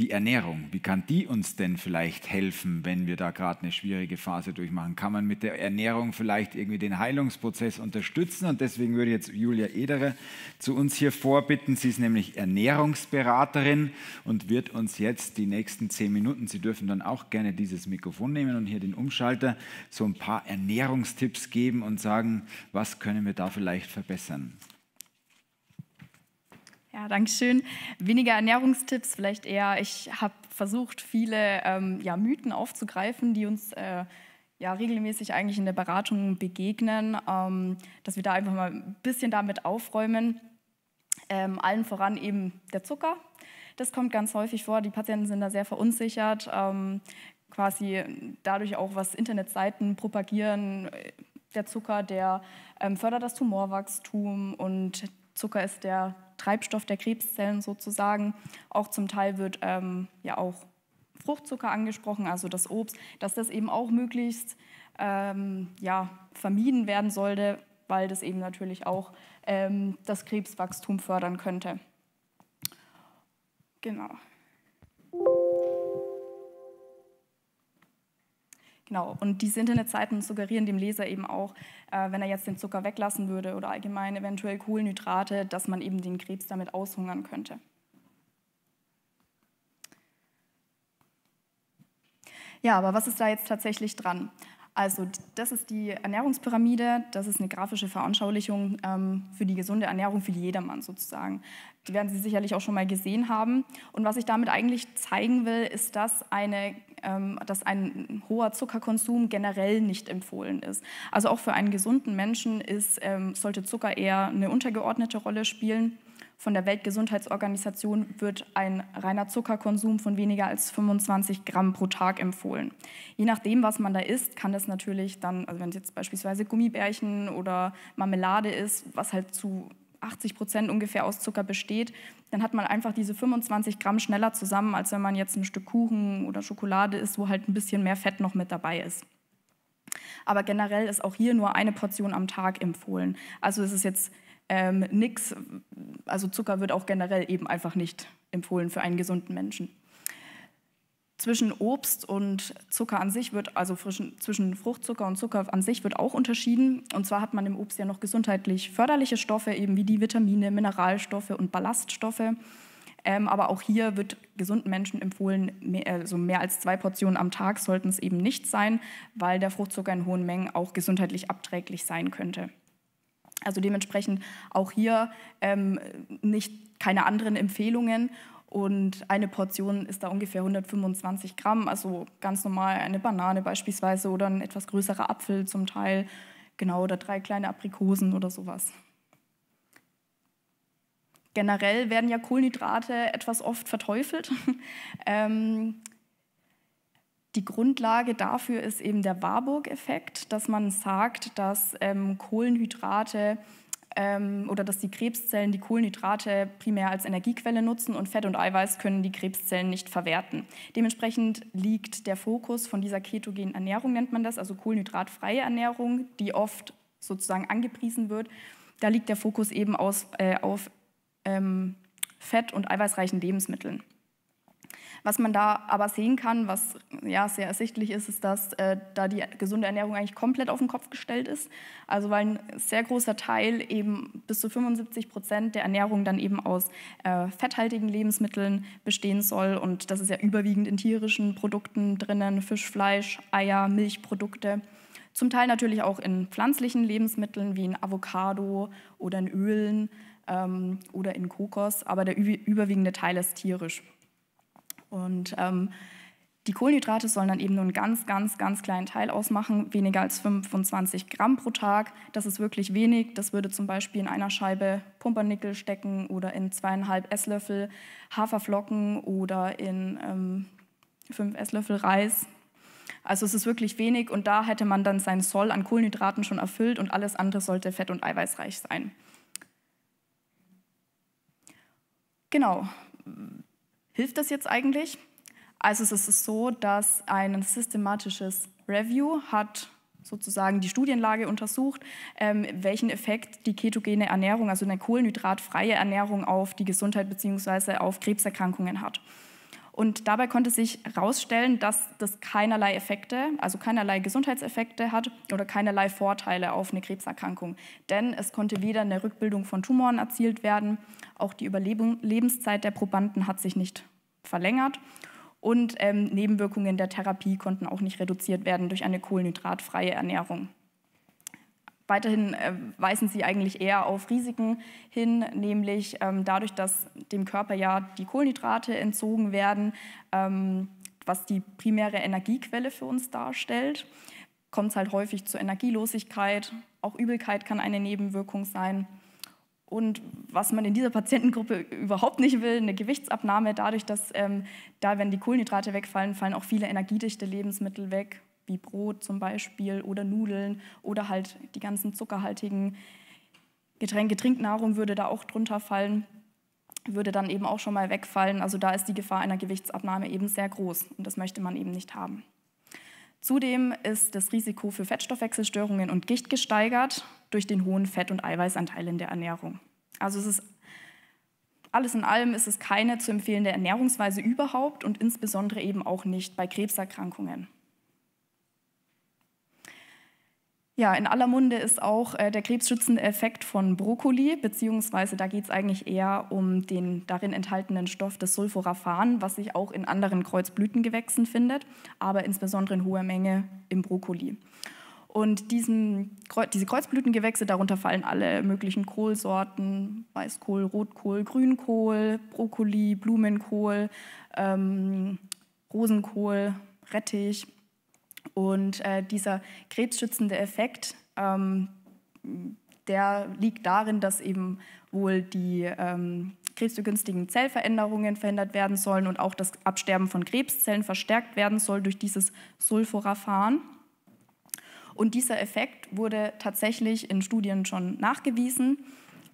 die Ernährung, wie kann die uns denn vielleicht helfen, wenn wir da gerade eine schwierige Phase durchmachen? Kann man mit der Ernährung vielleicht irgendwie den Heilungsprozess unterstützen? Und deswegen würde jetzt Julia Ederer zu uns hier vorbitten. Sie ist nämlich Ernährungsberaterin und wird uns jetzt die nächsten zehn Minuten, Sie dürfen dann auch gerne dieses Mikrofon nehmen und hier den Umschalter, so ein paar Ernährungstipps geben und sagen, was können wir da vielleicht verbessern? Ja, danke schön. Weniger Ernährungstipps, vielleicht eher, ich habe versucht, viele ähm, ja, Mythen aufzugreifen, die uns äh, ja, regelmäßig eigentlich in der Beratung begegnen, ähm, dass wir da einfach mal ein bisschen damit aufräumen. Ähm, allen voran eben der Zucker. Das kommt ganz häufig vor. Die Patienten sind da sehr verunsichert, ähm, quasi dadurch auch, was Internetseiten propagieren. Äh, der Zucker, der ähm, fördert das Tumorwachstum und Zucker ist der Treibstoff der Krebszellen sozusagen. Auch zum Teil wird ähm, ja auch Fruchtzucker angesprochen, also das Obst, dass das eben auch möglichst ähm, ja, vermieden werden sollte, weil das eben natürlich auch ähm, das Krebswachstum fördern könnte. Genau. Genau, und diese Internetseiten suggerieren dem Leser eben auch, äh, wenn er jetzt den Zucker weglassen würde oder allgemein eventuell Kohlenhydrate, dass man eben den Krebs damit aushungern könnte. Ja, aber was ist da jetzt tatsächlich dran? Also das ist die Ernährungspyramide, das ist eine grafische Veranschaulichung ähm, für die gesunde Ernährung für jedermann sozusagen. Die werden Sie sicherlich auch schon mal gesehen haben. Und was ich damit eigentlich zeigen will, ist, dass, eine, ähm, dass ein hoher Zuckerkonsum generell nicht empfohlen ist. Also auch für einen gesunden Menschen ist, ähm, sollte Zucker eher eine untergeordnete Rolle spielen. Von der Weltgesundheitsorganisation wird ein reiner Zuckerkonsum von weniger als 25 Gramm pro Tag empfohlen. Je nachdem, was man da isst, kann das natürlich dann, also wenn es jetzt beispielsweise Gummibärchen oder Marmelade ist, was halt zu 80 Prozent ungefähr aus Zucker besteht, dann hat man einfach diese 25 Gramm schneller zusammen, als wenn man jetzt ein Stück Kuchen oder Schokolade isst, wo halt ein bisschen mehr Fett noch mit dabei ist. Aber generell ist auch hier nur eine Portion am Tag empfohlen. Also es ist jetzt ähm, nix, also Zucker wird auch generell eben einfach nicht empfohlen für einen gesunden Menschen. Zwischen Obst und Zucker an sich wird, also frischen, zwischen Fruchtzucker und Zucker an sich wird auch unterschieden. Und zwar hat man im Obst ja noch gesundheitlich förderliche Stoffe, eben wie die Vitamine, Mineralstoffe und Ballaststoffe. Ähm, aber auch hier wird gesunden Menschen empfohlen, mehr, also mehr als zwei Portionen am Tag sollten es eben nicht sein, weil der Fruchtzucker in hohen Mengen auch gesundheitlich abträglich sein könnte. Also dementsprechend auch hier ähm, nicht, keine anderen Empfehlungen. Und eine Portion ist da ungefähr 125 Gramm, also ganz normal eine Banane beispielsweise oder ein etwas größerer Apfel zum Teil, genau, oder drei kleine Aprikosen oder sowas. Generell werden ja Kohlenhydrate etwas oft verteufelt. ähm, die Grundlage dafür ist eben der Warburg-Effekt, dass man sagt, dass ähm, Kohlenhydrate ähm, oder dass die Krebszellen die Kohlenhydrate primär als Energiequelle nutzen und Fett und Eiweiß können die Krebszellen nicht verwerten. Dementsprechend liegt der Fokus von dieser ketogenen Ernährung, nennt man das, also kohlenhydratfreie Ernährung, die oft sozusagen angepriesen wird. Da liegt der Fokus eben aus, äh, auf ähm, fett- und eiweißreichen Lebensmitteln. Was man da aber sehen kann, was ja sehr ersichtlich ist, ist, dass äh, da die gesunde Ernährung eigentlich komplett auf den Kopf gestellt ist. Also weil ein sehr großer Teil eben bis zu 75 Prozent der Ernährung dann eben aus äh, fetthaltigen Lebensmitteln bestehen soll und das ist ja überwiegend in tierischen Produkten drinnen, Fisch, Fleisch, Eier, Milchprodukte. Zum Teil natürlich auch in pflanzlichen Lebensmitteln wie in Avocado oder in Ölen ähm, oder in Kokos, aber der überwiegende Teil ist tierisch. Und ähm, die Kohlenhydrate sollen dann eben nur einen ganz, ganz, ganz kleinen Teil ausmachen, weniger als 25 Gramm pro Tag. Das ist wirklich wenig. Das würde zum Beispiel in einer Scheibe Pumpernickel stecken oder in zweieinhalb Esslöffel Haferflocken oder in ähm, fünf Esslöffel Reis. Also es ist wirklich wenig und da hätte man dann seinen Soll an Kohlenhydraten schon erfüllt und alles andere sollte fett- und eiweißreich sein. Genau, Hilft das jetzt eigentlich? Also es ist so, dass ein systematisches Review hat sozusagen die Studienlage untersucht, ähm, welchen Effekt die ketogene Ernährung, also eine kohlenhydratfreie Ernährung auf die Gesundheit bzw. auf Krebserkrankungen hat. Und dabei konnte sich herausstellen, dass das keinerlei Effekte, also keinerlei Gesundheitseffekte hat oder keinerlei Vorteile auf eine Krebserkrankung. Denn es konnte weder eine Rückbildung von Tumoren erzielt werden, auch die Überlebenszeit der Probanden hat sich nicht verlängert. Und ähm, Nebenwirkungen der Therapie konnten auch nicht reduziert werden durch eine kohlenhydratfreie Ernährung. Weiterhin äh, weisen sie eigentlich eher auf Risiken hin, nämlich ähm, dadurch, dass dem Körper ja die Kohlenhydrate entzogen werden, ähm, was die primäre Energiequelle für uns darstellt, kommt es halt häufig zu Energielosigkeit. Auch Übelkeit kann eine Nebenwirkung sein. Und was man in dieser Patientengruppe überhaupt nicht will, eine Gewichtsabnahme, dadurch, dass ähm, da, wenn die Kohlenhydrate wegfallen, fallen auch viele energiedichte Lebensmittel weg, wie Brot zum Beispiel oder Nudeln oder halt die ganzen zuckerhaltigen Getränke. Trinknahrung würde da auch drunter fallen, würde dann eben auch schon mal wegfallen. Also da ist die Gefahr einer Gewichtsabnahme eben sehr groß und das möchte man eben nicht haben. Zudem ist das Risiko für Fettstoffwechselstörungen und Gicht gesteigert durch den hohen Fett- und Eiweißanteil in der Ernährung. Also es ist alles in allem ist es keine zu empfehlende Ernährungsweise überhaupt und insbesondere eben auch nicht bei Krebserkrankungen. Ja, in aller Munde ist auch äh, der krebsschützende Effekt von Brokkoli, beziehungsweise da geht es eigentlich eher um den darin enthaltenen Stoff des Sulforaphan, was sich auch in anderen Kreuzblütengewächsen findet, aber insbesondere in hoher Menge im Brokkoli. Und diesen, diese Kreuzblütengewächse, darunter fallen alle möglichen Kohlsorten, Weißkohl, Rotkohl, Grünkohl, Brokkoli, Blumenkohl, ähm, Rosenkohl, Rettich. Und äh, dieser krebsschützende Effekt, ähm, der liegt darin, dass eben wohl die ähm, krebsbegünstigen Zellveränderungen verhindert werden sollen und auch das Absterben von Krebszellen verstärkt werden soll durch dieses Sulforaphan. Und dieser Effekt wurde tatsächlich in Studien schon nachgewiesen,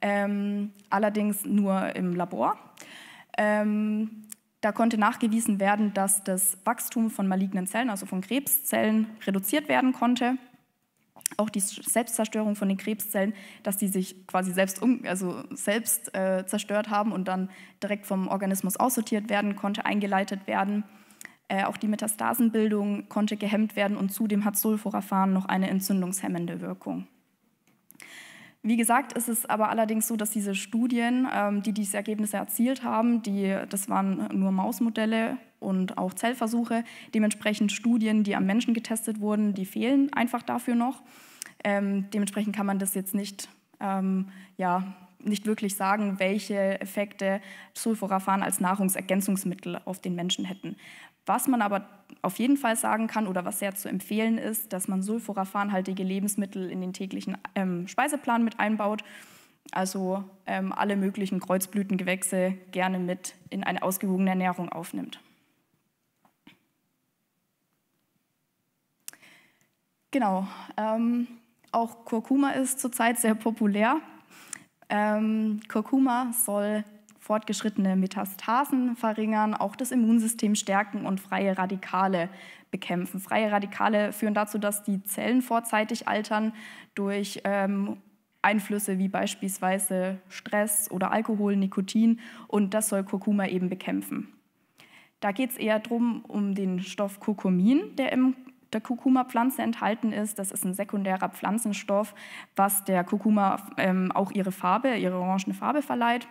ähm, allerdings nur im Labor. Ähm, da konnte nachgewiesen werden, dass das Wachstum von malignen Zellen, also von Krebszellen, reduziert werden konnte. Auch die Selbstzerstörung von den Krebszellen, dass die sich quasi selbst, um, also selbst äh, zerstört haben und dann direkt vom Organismus aussortiert werden konnte, eingeleitet werden. Äh, auch die Metastasenbildung konnte gehemmt werden und zudem hat Sulforafan noch eine entzündungshemmende Wirkung. Wie gesagt, ist es aber allerdings so, dass diese Studien, ähm, die diese Ergebnisse erzielt haben, die, das waren nur Mausmodelle und auch Zellversuche, dementsprechend Studien, die am Menschen getestet wurden, die fehlen einfach dafür noch. Ähm, dementsprechend kann man das jetzt nicht ähm, ja, nicht wirklich sagen, welche Effekte Sulforaphan als Nahrungsergänzungsmittel auf den Menschen hätten. Was man aber auf jeden Fall sagen kann oder was sehr zu empfehlen ist, dass man sulforaphanhaltige Lebensmittel in den täglichen ähm, Speiseplan mit einbaut. Also ähm, alle möglichen Kreuzblütengewächse gerne mit in eine ausgewogene Ernährung aufnimmt. Genau. Ähm, auch Kurkuma ist zurzeit sehr populär. Ähm, Kurkuma soll fortgeschrittene Metastasen verringern, auch das Immunsystem stärken und freie Radikale bekämpfen. Freie Radikale führen dazu, dass die Zellen vorzeitig altern durch ähm, Einflüsse wie beispielsweise Stress oder Alkohol, Nikotin und das soll Kurkuma eben bekämpfen. Da geht es eher darum, um den Stoff Kurkumin, der im der Kurkuma-Pflanze enthalten ist. Das ist ein sekundärer Pflanzenstoff, was der Kurkuma ähm, auch ihre Farbe, ihre orangene Farbe verleiht.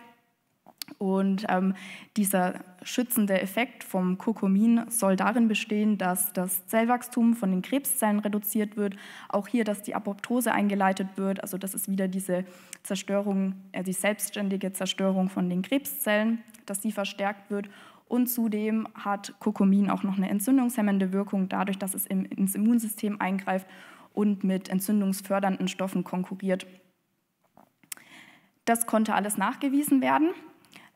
Und ähm, dieser schützende Effekt vom Kurkumin soll darin bestehen, dass das Zellwachstum von den Krebszellen reduziert wird. Auch hier, dass die Apoptose eingeleitet wird. Also das ist wieder diese Zerstörung, äh, die selbstständige Zerstörung von den Krebszellen, dass die verstärkt wird. Und zudem hat Kokomin auch noch eine entzündungshemmende Wirkung, dadurch, dass es im, ins Immunsystem eingreift und mit entzündungsfördernden Stoffen konkurriert. Das konnte alles nachgewiesen werden.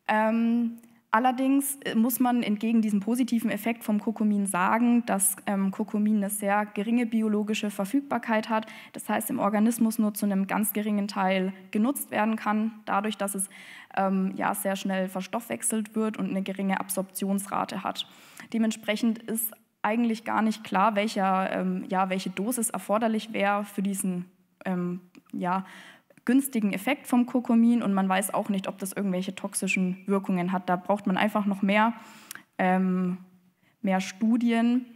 Ähm, Allerdings äh, muss man entgegen diesem positiven Effekt vom Kokumin sagen, dass ähm, Kurkumin eine sehr geringe biologische Verfügbarkeit hat. Das heißt, im Organismus nur zu einem ganz geringen Teil genutzt werden kann, dadurch, dass es ähm, ja, sehr schnell verstoffwechselt wird und eine geringe Absorptionsrate hat. Dementsprechend ist eigentlich gar nicht klar, welcher, ähm, ja, welche Dosis erforderlich wäre für diesen ähm, ja, günstigen Effekt vom Kurkumin und man weiß auch nicht, ob das irgendwelche toxischen Wirkungen hat. Da braucht man einfach noch mehr, ähm, mehr Studien,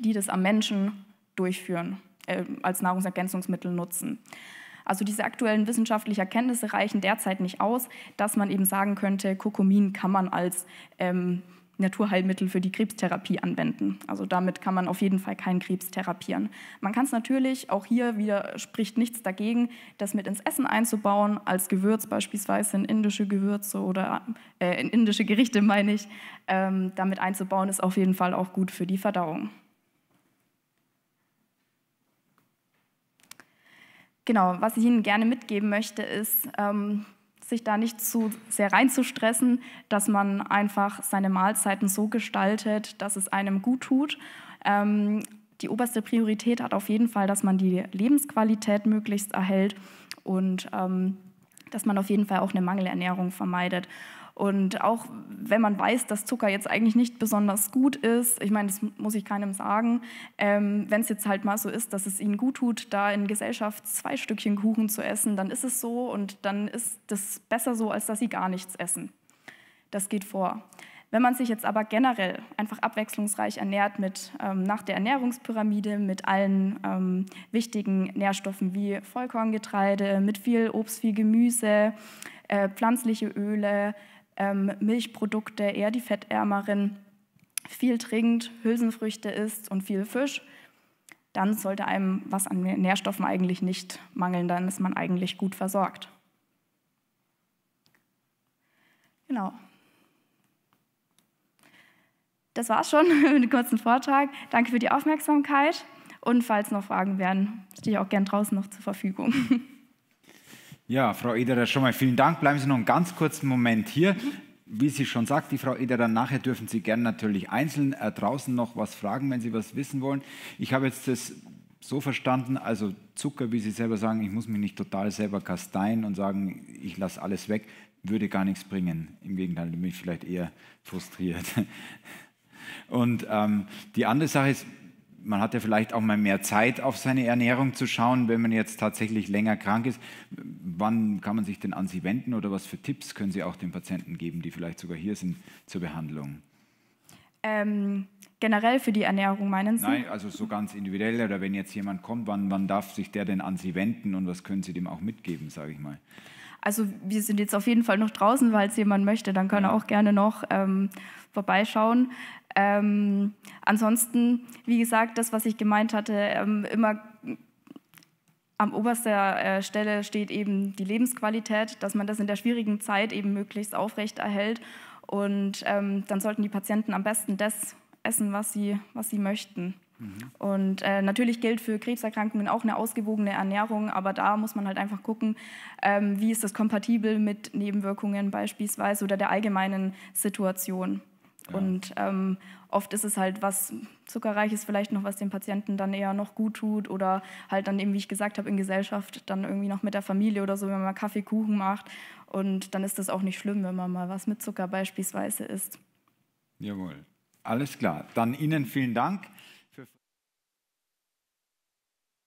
die das am Menschen durchführen, äh, als Nahrungsergänzungsmittel nutzen. Also diese aktuellen wissenschaftlichen Erkenntnisse reichen derzeit nicht aus, dass man eben sagen könnte, Kurkumin kann man als ähm, Naturheilmittel für die Krebstherapie anwenden. Also damit kann man auf jeden Fall keinen Krebs therapieren. Man kann es natürlich, auch hier wieder spricht nichts dagegen, das mit ins Essen einzubauen, als Gewürz beispielsweise in indische Gewürze oder äh, in indische Gerichte meine ich. Ähm, damit einzubauen ist auf jeden Fall auch gut für die Verdauung. Genau, was ich Ihnen gerne mitgeben möchte, ist, ähm, sich da nicht zu sehr reinzustressen, dass man einfach seine Mahlzeiten so gestaltet, dass es einem gut tut. Ähm, die oberste Priorität hat auf jeden Fall, dass man die Lebensqualität möglichst erhält und ähm, dass man auf jeden Fall auch eine Mangelernährung vermeidet. Und auch wenn man weiß, dass Zucker jetzt eigentlich nicht besonders gut ist, ich meine, das muss ich keinem sagen, ähm, wenn es jetzt halt mal so ist, dass es ihnen gut tut, da in Gesellschaft zwei Stückchen Kuchen zu essen, dann ist es so und dann ist das besser so, als dass sie gar nichts essen. Das geht vor. Wenn man sich jetzt aber generell einfach abwechslungsreich ernährt mit ähm, nach der Ernährungspyramide, mit allen ähm, wichtigen Nährstoffen wie Vollkorngetreide, mit viel Obst, viel Gemüse, äh, pflanzliche Öle, ähm, Milchprodukte, eher die Fettärmeren, viel trinkt, Hülsenfrüchte isst und viel Fisch, dann sollte einem was an Nährstoffen eigentlich nicht mangeln, dann ist man eigentlich gut versorgt. Genau. Das war's schon mit dem kurzen Vortrag. Danke für die Aufmerksamkeit und falls noch Fragen wären, stehe ich auch gern draußen noch zur Verfügung. Ja, Frau Ederer, schon mal vielen Dank. Bleiben Sie noch einen ganz kurzen Moment hier. Wie sie schon sagt, die Frau Ederer, nachher dürfen Sie gerne natürlich einzeln äh, draußen noch was fragen, wenn Sie was wissen wollen. Ich habe jetzt das so verstanden, also Zucker, wie Sie selber sagen, ich muss mich nicht total selber kasteien und sagen, ich lasse alles weg, würde gar nichts bringen. Im Gegenteil, mich vielleicht eher frustriert. Und ähm, die andere Sache ist, man hat ja vielleicht auch mal mehr Zeit, auf seine Ernährung zu schauen, wenn man jetzt tatsächlich länger krank ist. Wann kann man sich denn an Sie wenden oder was für Tipps können Sie auch den Patienten geben, die vielleicht sogar hier sind zur Behandlung? Ähm, generell für die Ernährung meinen Sie? Nein, also so ganz individuell oder wenn jetzt jemand kommt, wann, wann darf sich der denn an Sie wenden und was können Sie dem auch mitgeben, sage ich mal? Also wir sind jetzt auf jeden Fall noch draußen, weil es jemand möchte, dann kann ja. er auch gerne noch ähm, vorbeischauen. Ähm, ansonsten, wie gesagt, das, was ich gemeint hatte, ähm, immer am oberster äh, Stelle steht eben die Lebensqualität, dass man das in der schwierigen Zeit eben möglichst aufrecht erhält. Und ähm, dann sollten die Patienten am besten das essen, was sie, was sie möchten. Mhm. Und äh, natürlich gilt für Krebserkrankungen auch eine ausgewogene Ernährung, aber da muss man halt einfach gucken, ähm, wie ist das kompatibel mit Nebenwirkungen beispielsweise oder der allgemeinen Situation. Und ähm, oft ist es halt was Zuckerreiches, vielleicht noch, was dem Patienten dann eher noch gut tut oder halt dann eben, wie ich gesagt habe, in Gesellschaft dann irgendwie noch mit der Familie oder so, wenn man Kaffee, Kuchen macht. Und dann ist das auch nicht schlimm, wenn man mal was mit Zucker beispielsweise isst. Jawohl. Alles klar. Dann Ihnen vielen Dank.